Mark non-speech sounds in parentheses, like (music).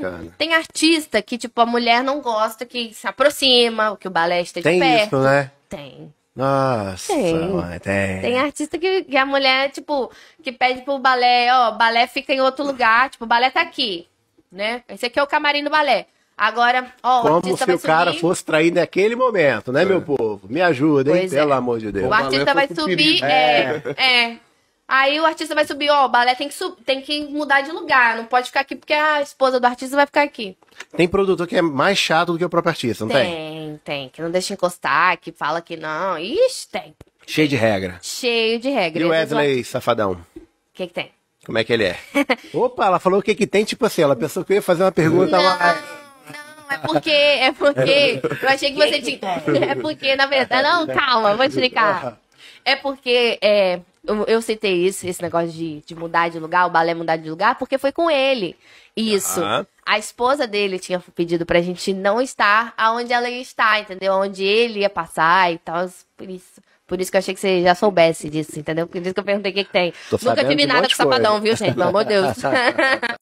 Bacana. Tem artista que, tipo, a mulher não gosta que se aproxima, que o balé esteja tem perto. Tem isso, né? Tem. Nossa, tem. Mãe, tem. Tem artista que, que, a mulher, tipo, que pede pro balé, ó, balé fica em outro lugar, tipo, o balé tá aqui, né? Esse aqui é o camarim do balé. Agora, ó, Como o artista se o cara fosse trair naquele momento, né, é. meu povo? Me ajuda, hein? Pois Pelo é. amor de Deus. O, o artista vai subir, é, é, é. Aí o artista vai subir, ó, o balé tem que, tem que mudar de lugar, não pode ficar aqui porque a esposa do artista vai ficar aqui. Tem produtor que é mais chato do que o próprio artista, não tem? Tem, tem, que não deixa encostar, que fala que não, ixi, tem. Cheio de regra. Cheio de regra. E o Wesley, safadão? O que que tem? Como é que ele é? (laughs) Opa, ela falou o que que tem, tipo assim, ela pensou que eu ia fazer uma pergunta... Não. Lá é porque, é porque. (laughs) Eu achei que você tinha. (laughs) É porque, na verdade. Não, calma, vou explicar. É porque é, eu, eu citei isso, esse negócio de, de mudar de lugar, o balé mudar de lugar, porque foi com ele. Isso. Uhum. A esposa dele tinha pedido pra gente não estar aonde ela ia estar, entendeu? Onde ele ia passar e tal. Por isso. Por isso que eu achei que você já soubesse disso, entendeu? Por isso que eu perguntei o que, que tem. Nunca tive nada com sapadão, viu, gente? Pelo amor de Deus. (laughs)